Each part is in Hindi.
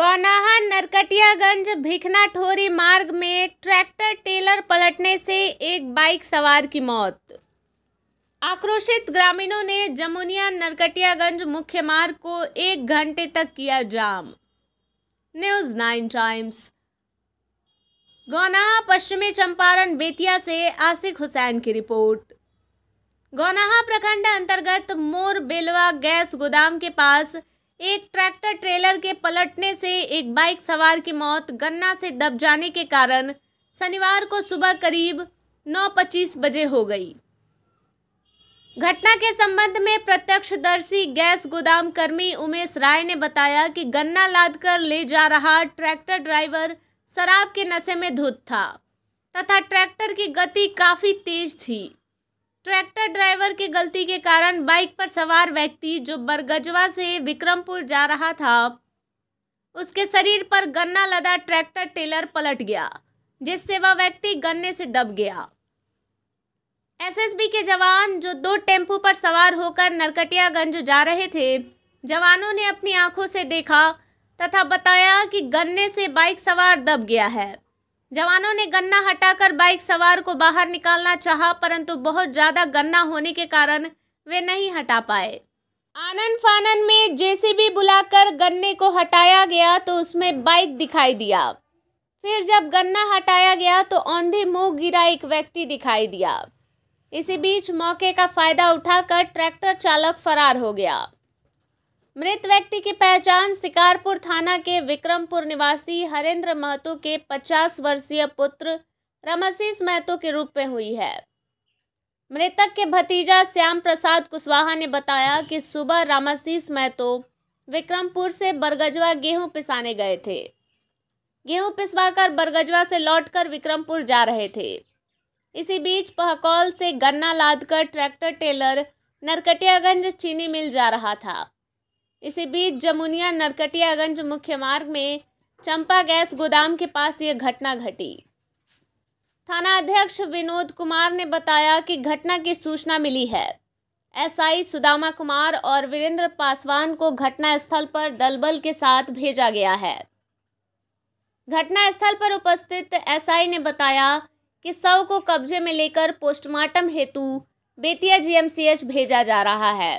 गौनाहा नरकटियागंज भिखना ठोरी मार्ग में ट्रैक्टर टेलर पलटने से एक बाइक सवार की मौत आक्रोशित ग्रामीणों ने जमुनिया नरकटियागंज मुख्य मार्ग को एक घंटे तक किया jam News Nine Times Gaunaha पश्चिमी चंपारण बेतिया से आसिक हुसैन की रिपोर्ट गौनाहा प्रखंड अंतर्गत मोर बेलवा गैस गोदाम के पास एक ट्रैक्टर ट्रेलर के पलटने से एक बाइक सवार की मौत गन्ना से दब जाने के कारण शनिवार को सुबह करीब 9:25 बजे हो गई घटना के संबंध में प्रत्यक्षदर्शी गैस गोदाम कर्मी उमेश राय ने बताया कि गन्ना लाद कर ले जा रहा ट्रैक्टर ड्राइवर शराब के नशे में धुत था तथा ट्रैक्टर की गति काफ़ी तेज थी ट्रैक्टर ड्राइवर की गलती के कारण बाइक पर सवार व्यक्ति जो बरगजवा से विक्रमपुर जा रहा था उसके शरीर पर गन्ना लदा ट्रैक्टर टेलर पलट गया जिससे वह व्यक्ति गन्ने से दब गया एसएसबी के जवान जो दो टेम्पो पर सवार होकर नरकटियागंज जा रहे थे जवानों ने अपनी आंखों से देखा तथा बताया कि गन्ने से बाइक सवार दब गया है जवानों ने गन्ना हटाकर बाइक सवार को बाहर निकालना चाहा परंतु बहुत ज़्यादा गन्ना होने के कारण वे नहीं हटा पाए आनंद फानन में जेसीबी बुलाकर गन्ने को हटाया गया तो उसमें बाइक दिखाई दिया फिर जब गन्ना हटाया गया तो औंधे मुंह गिरा एक व्यक्ति दिखाई दिया इसी बीच मौके का फायदा उठाकर ट्रैक्टर चालक फरार हो गया मृत व्यक्ति की पहचान शिकारपुर थाना के विक्रमपुर निवासी हरेंद्र महतो के 50 वर्षीय पुत्र रमशीष महतो के रूप में हुई है मृतक के भतीजा श्याम प्रसाद कुशवाहा ने बताया कि सुबह रामाशीष महतो विक्रमपुर से बरगजवा गेहूं पिसाने गए थे गेहूं पिसवाकर बरगजवा से लौटकर विक्रमपुर जा रहे थे इसी बीच पहकौल से गन्ना लादकर ट्रैक्टर टेलर नरकटियागंज चीनी मिल जा रहा था इसी बीच जमुनिया नरकटियागंज मुख्य मार्ग में चंपा गैस गोदाम के पास यह घटना घटी थाना अध्यक्ष विनोद कुमार ने बताया कि घटना की सूचना मिली है एसआई सुदामा कुमार और वीरेंद्र पासवान को घटना स्थल पर दलबल के साथ भेजा गया है घटना स्थल पर उपस्थित एसआई ने बताया कि शव को कब्जे में लेकर पोस्टमार्टम हेतु बेतिया जीएमसीएच भेजा जा रहा है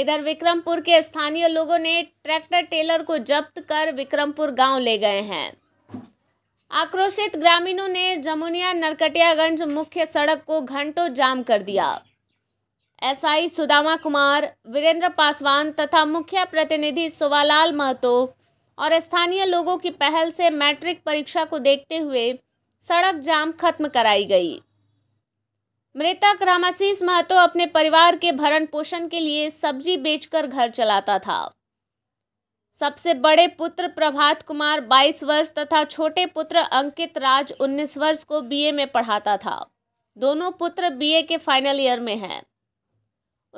इधर विक्रमपुर के स्थानीय लोगों ने ट्रैक्टर टेलर को जब्त कर विक्रमपुर गांव ले गए हैं आक्रोशित ग्रामीणों ने जमुनिया नरकटियागंज मुख्य सड़क को घंटों जाम कर दिया एसआई सुदामा कुमार वीरेंद्र पासवान तथा मुख्य प्रतिनिधि सोवालाल महतो और स्थानीय लोगों की पहल से मैट्रिक परीक्षा को देखते हुए सड़क जाम खत्म कराई गई मृतक रामाशीष महतो अपने परिवार के भरण पोषण के लिए सब्जी बेचकर घर चलाता था सबसे बड़े पुत्र प्रभात कुमार 22 वर्ष तथा छोटे पुत्र अंकित राज 19 वर्ष को बीए में पढ़ाता था दोनों पुत्र बीए के फाइनल ईयर में हैं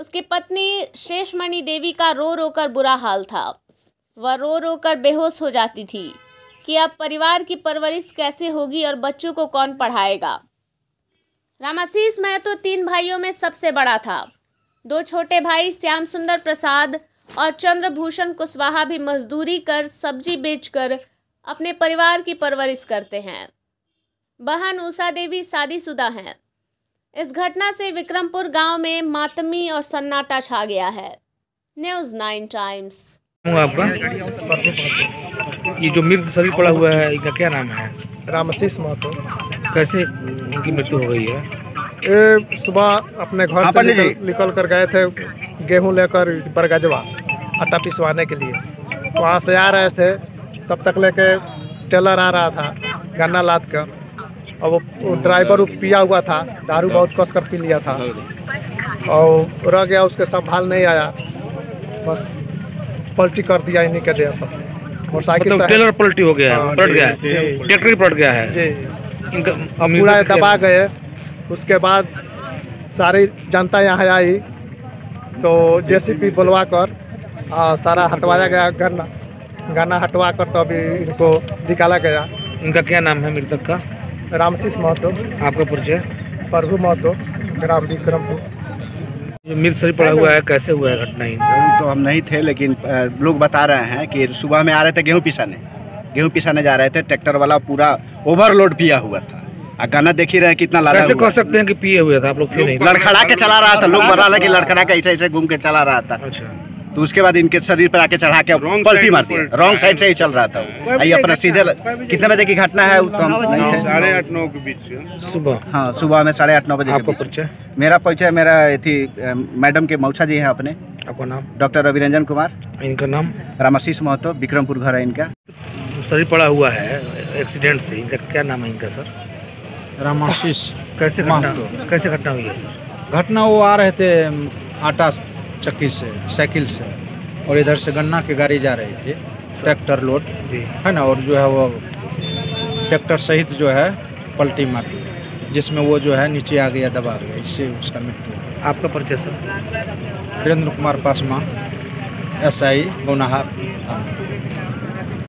उसकी पत्नी शेषमणि देवी का रो रो कर बुरा हाल था वह रो रो कर बेहोश हो जाती थी कि अब परिवार की परवरिश कैसे होगी और बच्चों को कौन पढ़ाएगा रामाशीष महतो तीन भाइयों में सबसे बड़ा था दो छोटे भाई श्याम सुंदर प्रसाद और चंद्रभूषण कुशवाहा भी मजदूरी कर सब्जी बेचकर अपने परिवार की परवरिश करते हैं बहन उषा देवी शादीशुदा हैं इस घटना से विक्रमपुर गांव में मातमी और सन्नाटा छा गया है न्यूज नाइन टाइम्स आपका ये जो मृत शरीर पड़ा हुआ है इनका क्या नाम है रामशीष महतो कैसे उनकी मृत्यु हो गई है ये सुबह अपने घर से निकल, निकल कर गए थे गेहूं लेकर बरगजवा आटा पिसवाने के लिए वहाँ से आ रहे थे तब तक लेके टेलर आ रहा था गन्ना लाद कर और वो ड्राइवर पिया हुआ था दारू बहुत कस कर पी लिया था और रह गया उसके संभाल नहीं आया बस पलटी कर दिया इन्हीं के देर पर मोटरसाइकिल मतलब पलटी हो गया हाँ, पलट गया ट्रैक्टर पलट गया है पूरा हाँ। दबा गए उसके बाद सारी जनता यहाँ आई तो जेसीपी बुलवा कर आ, सारा हटवाया गया गन्ना गन्ना हटवा कर तो अभी इनको निकाला गया इनका क्या नाम है मृतक का रामशीष महतो आपका परिचय प्रभु महतो ग्राम विक्रमपुर ये मिल सही पड़ा हुआ है कैसे हुआ है घटना ही तो हम नहीं थे लेकिन लोग बता रहे हैं कि सुबह में आ रहे थे गेहूँ पिसाने गेहूँ पिसाने जा रहे थे ट्रैक्टर वाला पूरा ओवरलोड पिया हुआ था आ गाना देख ही रहे कितना लाल कैसे कह सकते हैं कि पिए हुए था आप लोग थे नहीं लड़खड़ा के चला रहा था लोग बता रहे कि लड़खड़ा के ऐसे ऐसे घूम के चला रहा था अच्छा। तो उसके बाद इनके शरीर पर आके चढ़ा के पलटी मार दी रॉन्ग साइड से ही चल रहा था आई अपना सीधे कितने बजे की घटना है तो हम साढ़े आठ नौ के बीच सुबह हाँ सुबह में साढ़े आठ नौ बजे आपको परिचय मेरा परिचय मेरा थी मैडम के मौसा जी हैं अपने आपका नाम डॉक्टर रविरंजन कुमार इनका नाम रामाशीष महतो विक्रमपुर घर है इनका शरीर पड़ा हुआ है एक्सीडेंट से इनका क्या नाम है इनका सर रामाशीष कैसे घटना कैसे घटना हुई है सर घटना वो आ रहे थे आटा चक्की से साइकिल से और इधर से गन्ना की गाड़ी जा रही थी ट्रैक्टर लोड है ना और जो है वो ट्रैक्टर सहित जो है पलटी मार दी जिसमें वो जो है नीचे आ गया दबा गया इससे उसका मृत्यु आपका परिचय sir Virendra Kumar Paswan S I गुनाहा